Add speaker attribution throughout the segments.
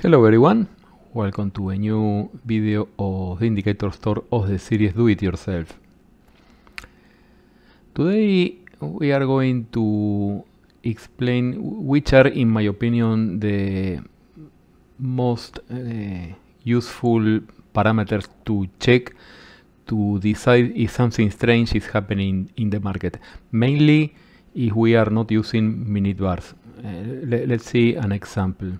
Speaker 1: Hello everyone, welcome to a new video of the indicator store of the series Do It Yourself. Today we are going to explain which are in my opinion the most uh, useful parameters to check to decide if something strange is happening in the market. Mainly if we are not using minute bars. Uh, le let's see an example.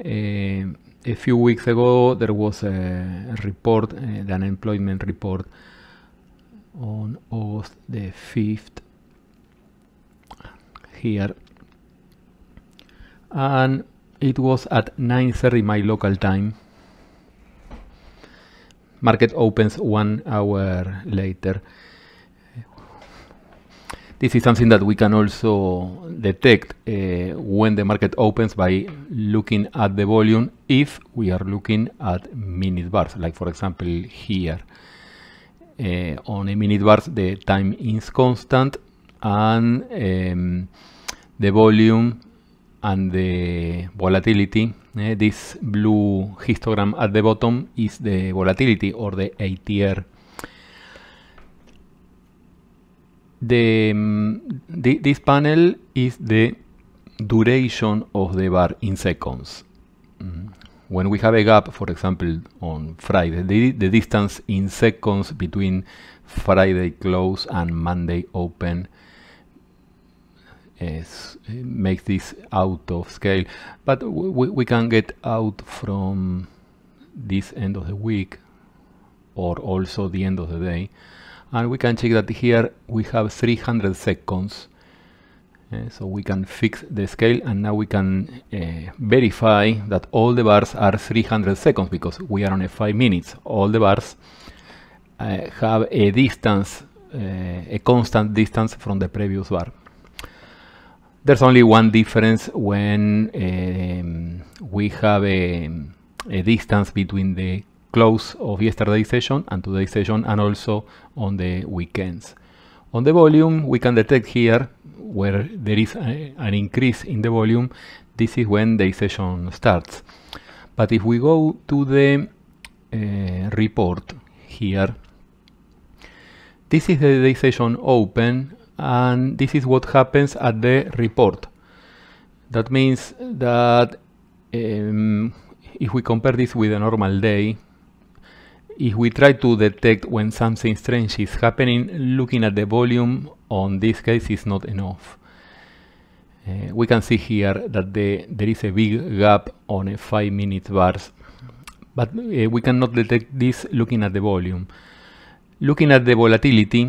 Speaker 1: Eh, a few weeks ago, there was a report, an eh, unemployment report, on August the 5th here and it was at 9.30 my local time market opens one hour later this is something that we can also detect uh, when the market opens by looking at the volume if we are looking at minute bars, like for example here. Uh, on a minute bars, the time is constant and um, the volume and the volatility. Uh, this blue histogram at the bottom is the volatility or the ATR the, mm, the, this panel is the duration of the bar in seconds. Mm. When we have a gap, for example, on Friday, the, the distance in seconds between Friday close and Monday open is, eh, makes this out of scale. But we, we can get out from this end of the week or also the end of the day and we can check that here we have 300 seconds uh, so we can fix the scale and now we can uh, verify that all the bars are 300 seconds because we are on a 5 minutes all the bars uh, have a distance a constant distance from the previous bar there's only one difference when we have a, a distance between the close of yesterday session and today session and also on the weekends. On the volume, we can detect here where there is a, an increase in the volume. This is when the session starts. But if we go to the uh, report here, this is the day session open and this is what happens at the report. That means that um, if we compare this with a normal day, if we try to detect when something strange is happening, looking at the volume on this case is not enough. Uh, we can see here that the, there is a big gap on a 5 minute bars, but uh, we cannot detect this looking at the volume. Looking at the volatility,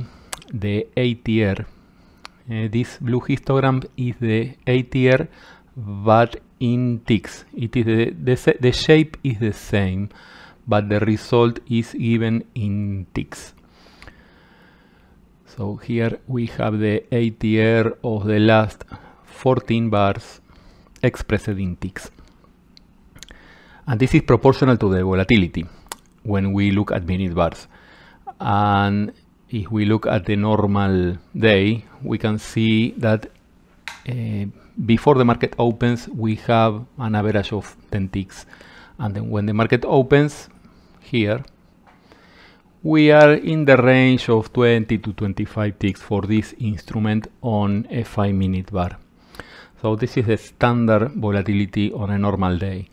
Speaker 1: the ATR, uh, this blue histogram is the ATR but in ticks. It is the, the, the shape is the same but the result is given in ticks. So here we have the ATR of the last 14 bars expressed in ticks. And this is proportional to the volatility when we look at minute bars. And if we look at the normal day, we can see that uh, before the market opens, we have an average of 10 ticks. And then when the market opens, here we are in the range of 20 to 25 ticks for this instrument on a 5 minute bar. So this is the standard volatility on a normal day.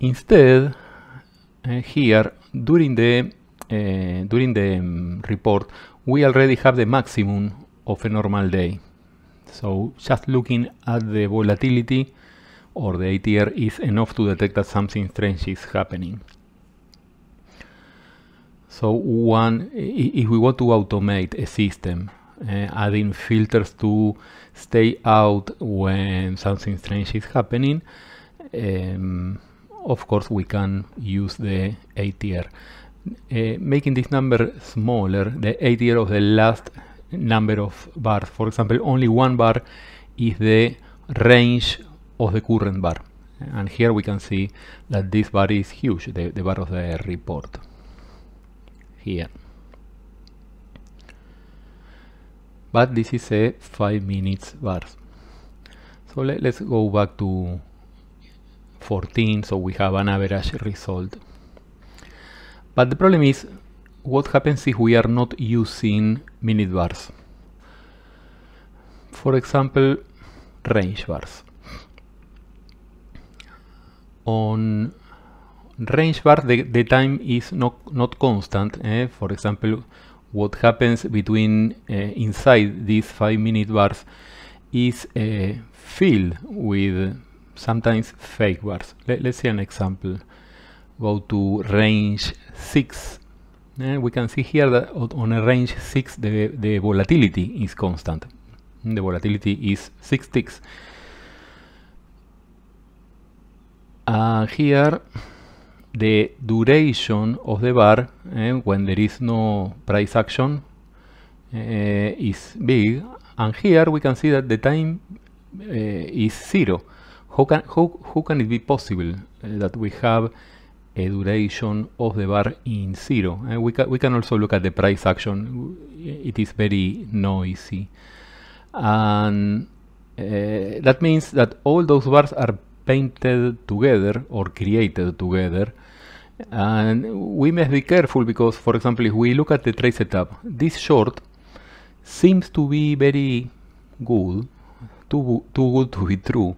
Speaker 1: Instead, uh, here during the uh, during the um, report we already have the maximum of a normal day. So just looking at the volatility or the ATR is enough to detect that something strange is happening. So one, if we want to automate a system, uh, adding filters to stay out when something strange is happening, um, of course we can use the ATR. Uh, eh, making this number smaller, the ATR of the last number of bars. For example, only one bar is the range of the current bar. And here we can see that this bar is huge, the, the bar of the report here but this is a 5 minutes bars. so let, us go back to 14 so we have an average result but the problem is what happens if we are not using minute bars for example range bars on range bar, the, the time is not, not constant. Eh? For example, what happens between uh, inside these 5 minute bars is uh, filled with sometimes fake bars. Let, us see an example. Go to range 6. And eh, we can see here that on a range 6 the, the volatility is constant. The volatility is 6 ticks. Uh, here the duration of the bar eh, when there is no price action uh, is big and here we can see that the time uh, is zero how can how, how can it be possible uh, that we have a duration of the bar in zero and we, ca we can also look at the price action it is very noisy and that means that all those bars are painted together or created together. And we must be careful because, for example, if we look at the trace setup, this short seems to be very good, too, too good to be true.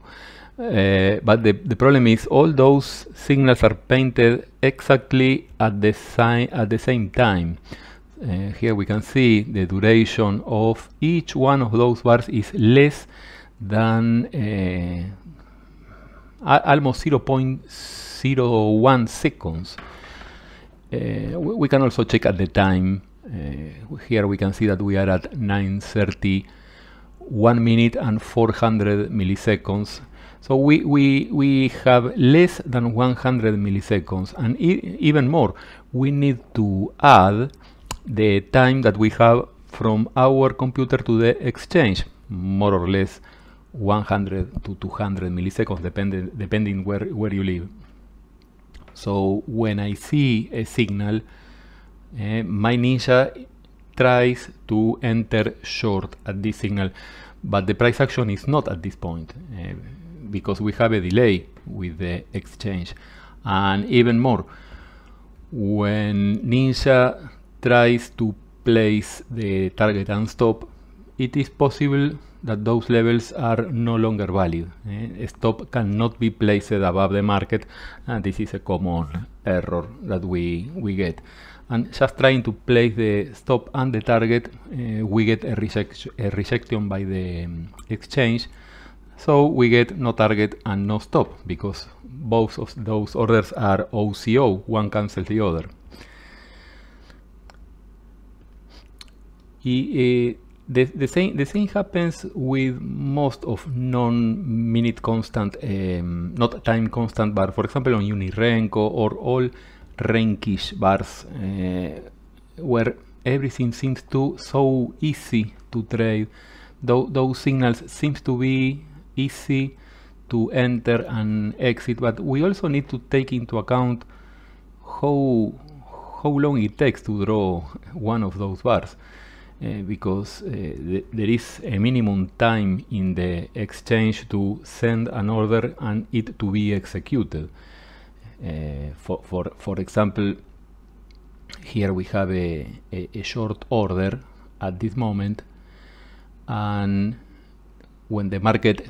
Speaker 1: Uh, but the, the problem is all those signals are painted exactly at the, si at the same time. Uh, here we can see the duration of each one of those bars is less than uh, almost 0.01 seconds. Uh, we can also check at the time. Uh, here we can see that we are at 9.30, 1 minute and 400 milliseconds. So we, we, we have less than 100 milliseconds and e even more, we need to add the time that we have from our computer to the exchange, more or less 100 to 200 milliseconds depending, depending where, where you live. So when I see a signal, eh, my Ninja tries to enter short at this signal, but the price action is not at this point eh, because we have a delay with the exchange. And even more, when Ninja tries to place the target and stop, it is possible that those levels are no longer valid. Eh? Stop cannot be placed above the market, and this is a common error that we, we get. And just trying to place the stop and the target, uh, we get a, reject a rejection by the um, exchange, so we get no target and no stop, because both of those orders are OCO, one cancels the other. Y, eh, the, the same the same happens with most of non-minute constant, um, not time constant bar. For example, on unirenko or all Renkish bars, uh, where everything seems to so easy to trade. Th those signals seems to be easy to enter and exit, but we also need to take into account how how long it takes to draw one of those bars uh, because uh, th there is a minimum time in the exchange to send an order and it to be executed. Uh, for, for, for example, here we have a, a, a, short order at this moment and when the market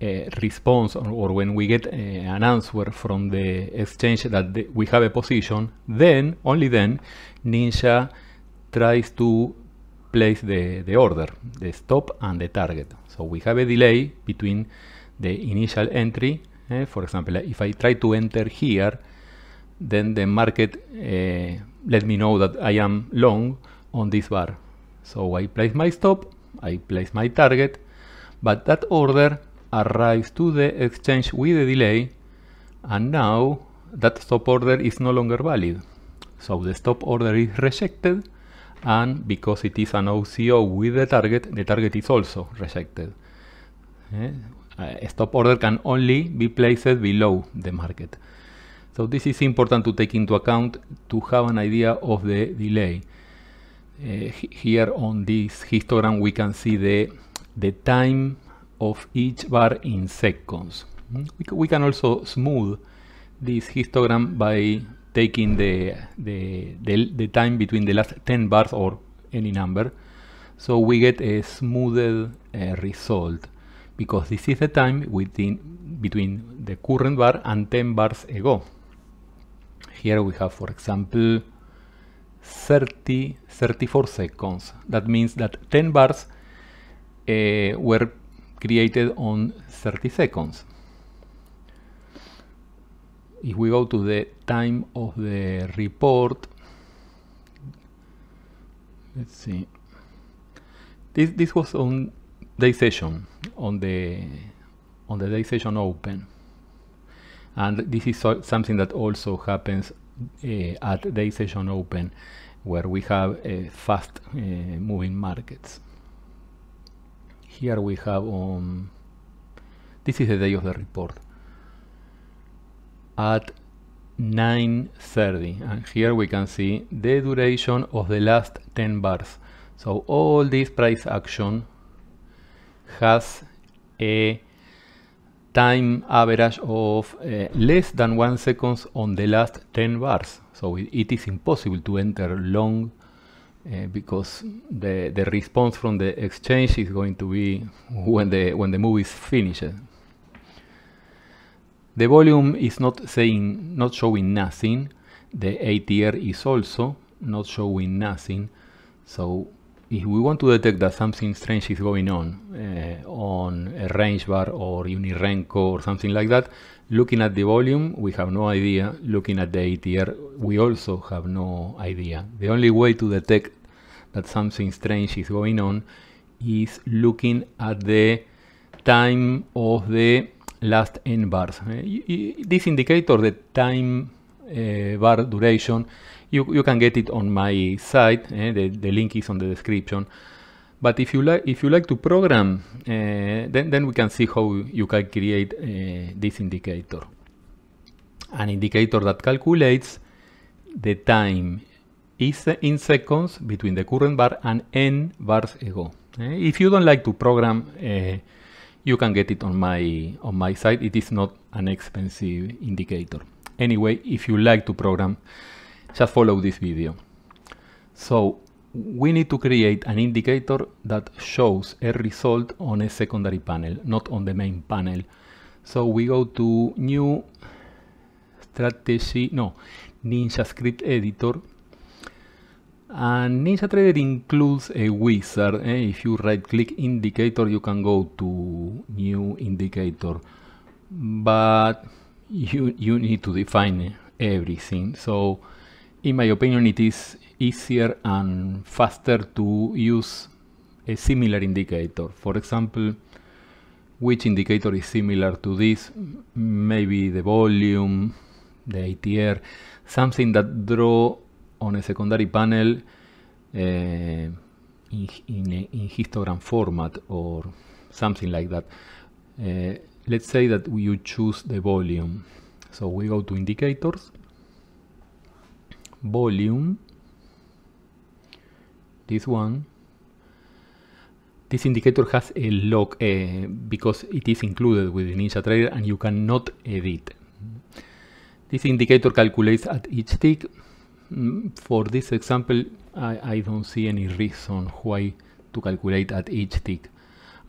Speaker 1: uh, responds or, or, when we get uh, an answer from the exchange that the, we have a position, then, only then, Ninja tries to place the, the order, the stop and the target. So we have a delay between the initial entry. Uh, for example, if I try to enter here, then the market uh, let me know that I am long on this bar. So I place my stop, I place my target, but that order arrives to the exchange with a delay and now that stop order is no longer valid. So the stop order is rejected and because it is an OCO with the target, the target is also rejected. Eh? stop order can only be placed below the market. So this is important to take into account to have an idea of the delay. Uh, here on this histogram we can see the, the time of each bar in seconds. Hmm? We, we can also smooth this histogram by taking the, the, the, the time between the last 10 bars or any number. So we get a smoothed uh, result because this is the time within, between the current bar and 10 bars ago. Here we have, for example, 30, 34 seconds. That means that 10 bars uh, were created on 30 seconds if we go to the time of the report let's see this this was on day session on the on the day session open and this is so, something that also happens uh, at day session open where we have uh, fast uh, moving markets here we have um, this is the day of the report at 9.30 and here we can see the duration of the last 10 bars so all this price action has a time average of uh, less than one seconds on the last 10 bars so it, it is impossible to enter long uh, because the, the response from the exchange is going to be when the when the move is finished the volume is not saying, not showing nothing. The atr is also not showing nothing. So if we want to detect that something strange is going on uh, on a range bar or Unirenco or something like that, looking at the volume, we have no idea. Looking at the ATR, we also have no idea. The only way to detect that something strange is going on is looking at the time of the last n bars. Eh, this indicator, the time eh, bar duration, you, you can get it on my site. Eh, the, the, link is on the description. But if you like, if you like to program, then then we can see how you can create this indicator. An indicator that calculates the time is in seconds between the current bar and n bars ago. If you don't like to program uh, you can get it on my on my site it is not an expensive indicator anyway if you like to program just follow this video so we need to create an indicator that shows a result on a secondary panel not on the main panel so we go to new strategy no ninja script editor and trader includes a wizard. Eh? If you right click indicator, you can go to new indicator. But you, you need to define everything. So in my opinion, it is easier and faster to use a similar indicator. For example, which indicator is similar to this? Maybe the volume, the ATR, something that draw on a secondary panel uh, in, in, a, in, histogram format or something like that. Uh, let's say that you choose the volume. So we go to indicators, volume, this one. This indicator has a lock uh, eh, because it is included with NinjaTrader and you cannot edit. This indicator calculates at each tick for this example, I, I don't see any reason why to calculate at each tick.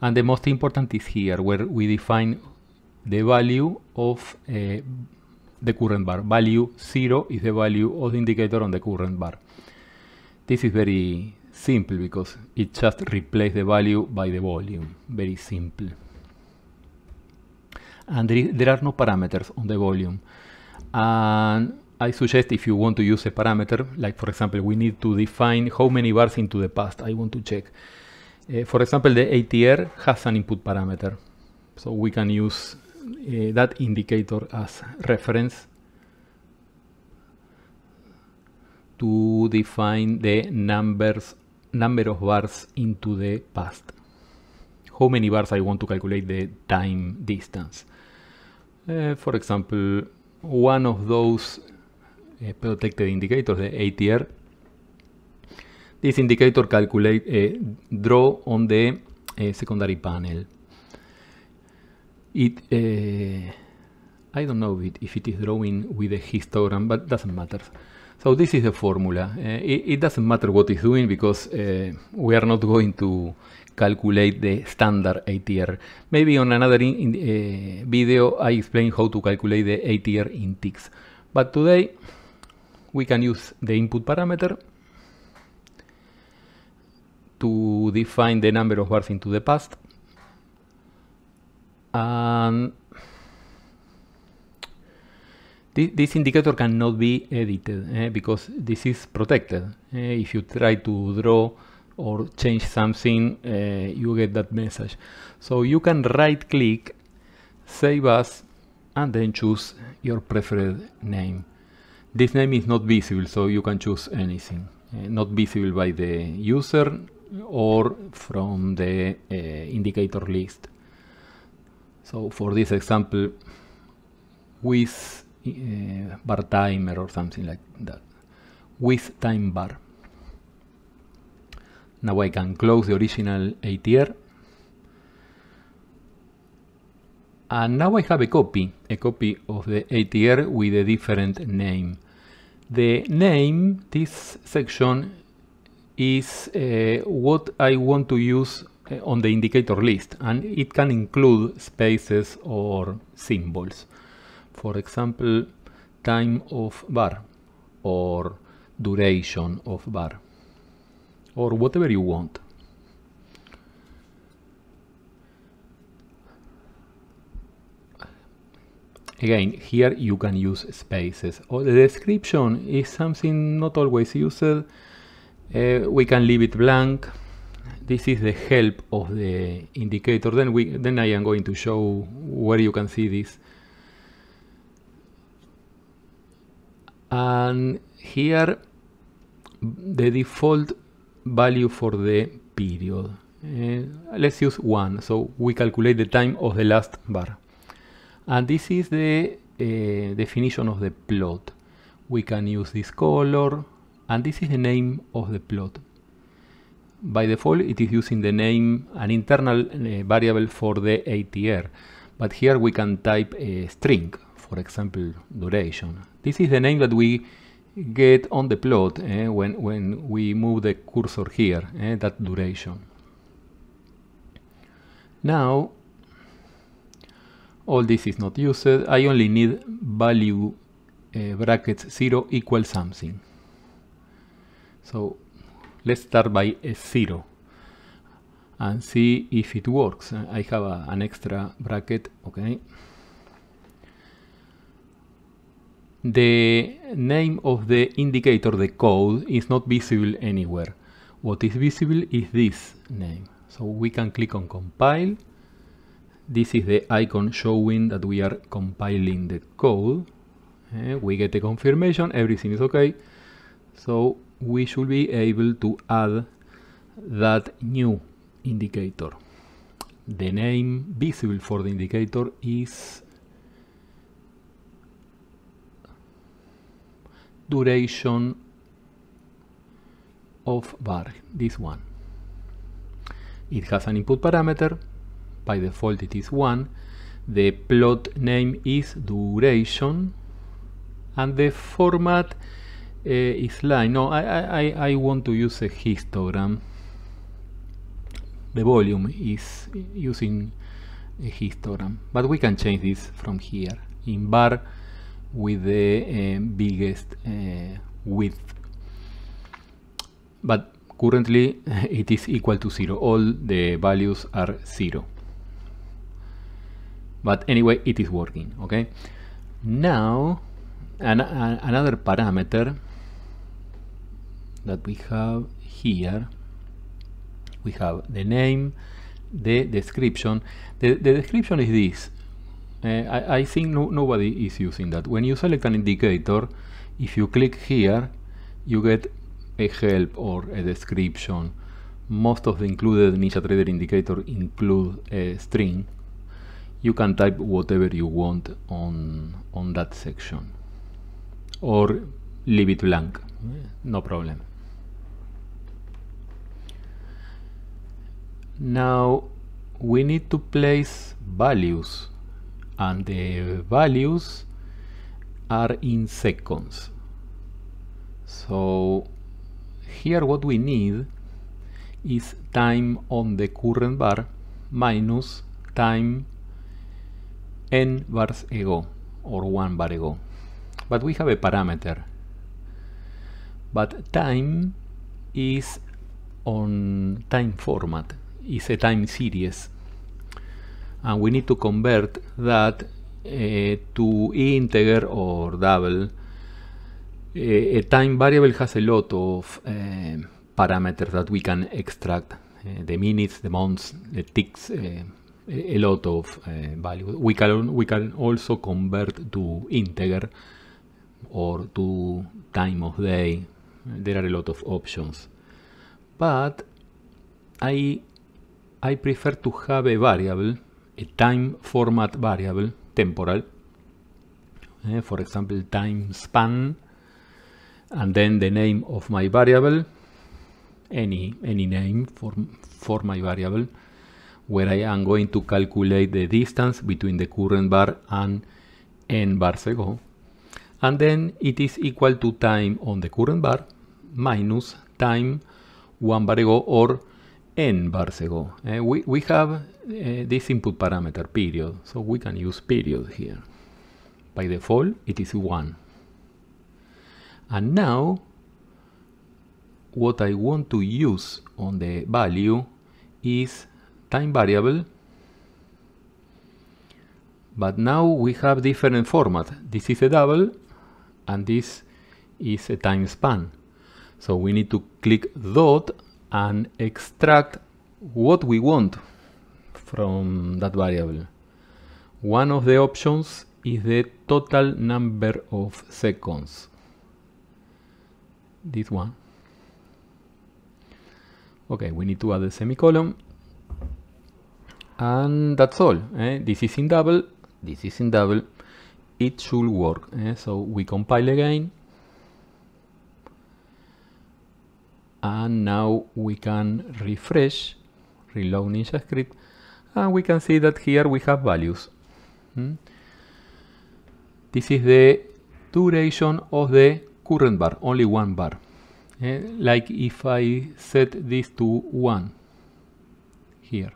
Speaker 1: And the most important is here, where we define the value of uh, the current bar. Value 0 is the value of the indicator on the current bar. This is very simple because it just replaces the value by the volume. Very simple. And there are no parameters on the volume. And I suggest if you want to use a parameter, like for example, we need to define how many bars into the past I want to check. Uh, for example, the ATR has an input parameter. So we can use uh, that indicator as reference to define the numbers number of bars into the past. How many bars I want to calculate the time distance. Uh, for example, one of those uh, eh, protected indicators, the ATR. This indicator calculate eh, draw on the eh, secondary panel. It I don't know it, if it is drawing with a histogram, but doesn't matter. So this is the formula. It, it, doesn't matter what it's doing because we are not going to calculate the standard ATR. Maybe on another in, in, video I explain how to calculate the ATR in ticks. But today we can use the input parameter to define the number of bars into the past and this indicator cannot be edited eh, because this is protected. Eh, if you try to draw or change something, eh, you get that message. So you can right click, save as, and then choose your preferred name. This name is not visible, so you can choose anything. Uh, not visible by the user or from the uh, indicator list. So for this example, with uh, bar timer or something like that. With time bar. Now I can close the original ATR And now I have a copy, a copy of the ATR with a different name. The name, this section, is uh, what I want to use uh, on the indicator list and it can include spaces or symbols. For example, time of bar or duration of bar or whatever you want. Again, here you can use spaces. Or oh, the description is something not always used. Uh, we can leave it blank. This is the help of the indicator. Then, we, then I am going to show where you can see this. And here the default value for the period. Uh, let's use 1, so we calculate the time of the last bar. And this is the uh, definition of the plot. We can use this color, and this is the name of the plot. By default, it is using the name, an internal uh, variable for the ATR. But here we can type a string, for example, duration. This is the name that we get on the plot eh, when, when we move the cursor here, eh, that duration. Now all this is not used. I only need value uh, brackets 0 equals something. So let's start by a 0 and see if it works. I have a, an extra bracket, okay. The name of the indicator, the code, is not visible anywhere. What is visible is this name. So we can click on compile this is the icon showing that we are compiling the code. Eh, we get a confirmation, everything is okay. So we should be able to add that new indicator. The name visible for the indicator is duration of var, this one. It has an input parameter by default it is 1. The plot name is duration and the format uh, is line. No, I, I, I want to use a histogram. The volume is using a histogram, but we can change this from here in bar with the uh, biggest uh, width. But currently it is equal to zero all the values are zero but anyway it is working okay now an, another parameter that we have here we have the name the description the, the description is this uh, I, I, think no, nobody is using that when you select an indicator if you click here you get a help or a description most of the included Ninja Trader indicator include a string you can type whatever you want on, on that section or leave it blank, no problem. Now we need to place values and the values are in seconds. So here what we need is time on the current bar minus time n bars ago or 1 bar ago. But we have a parameter. But time is on time format, is a time series. And we need to convert that uh, to integer or double. Eh, a time variable has a lot of uh, parameters that we can extract. the minutes, the months, the ticks, a lot of uh, value. We can, we can also convert to integer or to time of day. There are a lot of options. But I, I prefer to have a variable, a time format variable, temporal. Uh, for example, time span, and then the name of my variable, any, any name for, for my variable, where I am going to calculate the distance between the current bar and n bar second. And then it is equal to time on the current bar minus time 1 bar ago or n bar ago. Uh, eh, we, we have uh, this input parameter period, so we can use period here. By default, it is 1. And now, what I want to use on the value is time variable but now we have different format this is a double and this is a time span so we need to click dot and extract what we want from that variable one of the options is the total number of seconds this one okay we need to add a semicolon and that's all eh? this is in double this is in double it should work eh? so we compile again and now we can refresh reload ninjascript and we can see that here we have values hmm? this is the duration of the current bar only one bar eh? like if I set this to 1 here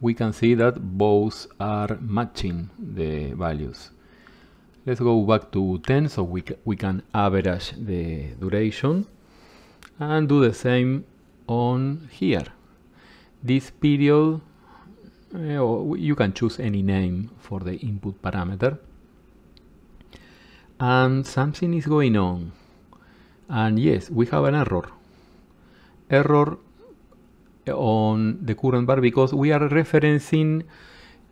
Speaker 1: we can see that both are matching the values. Let's go back to 10 so we, we can average the duration and do the same on here. This period, eh, or you can choose any name for the input parameter. And something is going on. And yes, we have an error. Error on the current bar because we are referencing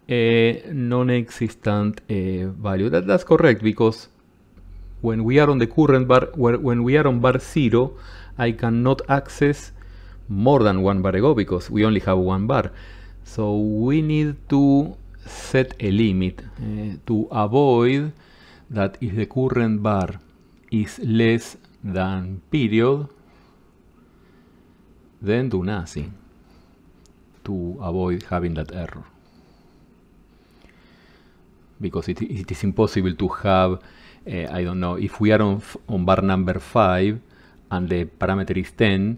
Speaker 1: a non-existent uh, value. That, that's correct because when we are on the current bar, when we are on bar 0, I cannot access more than one bar ago because we only have one bar. So we need to set a limit uh, to avoid that if the current bar is less than period, then do nothing to avoid having that error. Because it, it is impossible to have, uh, I don't know, if we are on, on bar number 5 and the parameter is 10,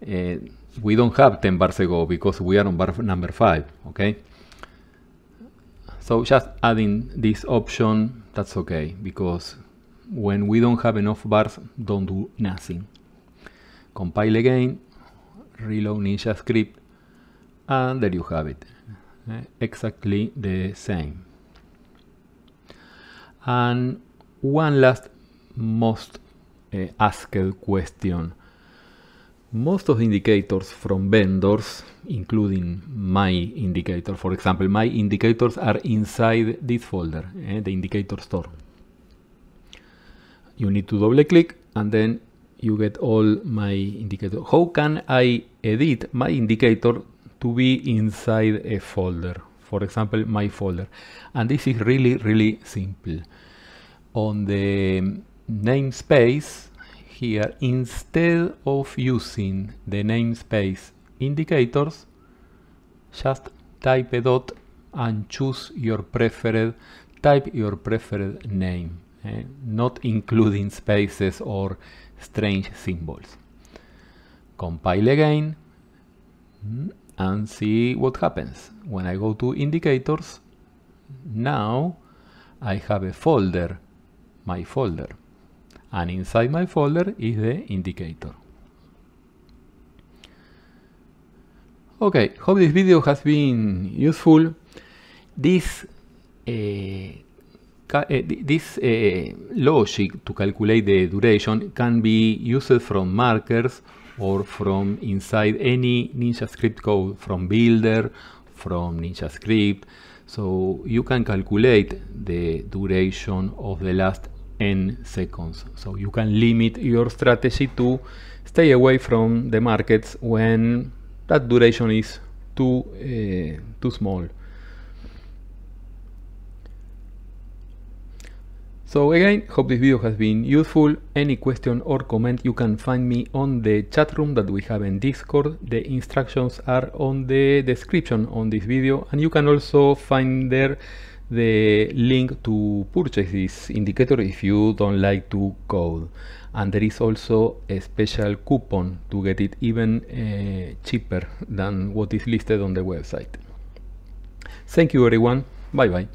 Speaker 1: uh, we don't have 10 bars ago because we are on bar number 5, okay? So just adding this option, that's okay, because when we don't have enough bars, don't do nothing. Compile again, reload ninja script, and there you have it exactly the same and one last most uh, asked question most of the indicators from vendors including my indicator for example my indicators are inside this folder eh, the indicator store you need to double click and then you get all my indicators. How can I edit my indicator to be inside a folder for example my folder and this is really really simple on the namespace here instead of using the namespace indicators just type a dot and choose your preferred type your preferred name eh? not including spaces or strange symbols compile again mm and see what happens. When I go to indicators, now I have a folder, my folder, and inside my folder is the indicator. Okay, hope this video has been useful. This uh, uh this uh, logic to calculate the duration can be used from markers or from inside any NinjaScript Script code from builder, from NinjaScript, Script. So you can calculate the duration of the last n seconds. So you can limit your strategy to stay away from the markets when that duration is too, uh, too small. So again, hope this video has been useful. Any question or comment you can find me on the chat room that we have in Discord. The instructions are on the description on this video and you can also find there the link to purchase this indicator if you don't like to code and there is also a special coupon to get it even uh, cheaper than what is listed on the website. Thank you everyone, bye bye.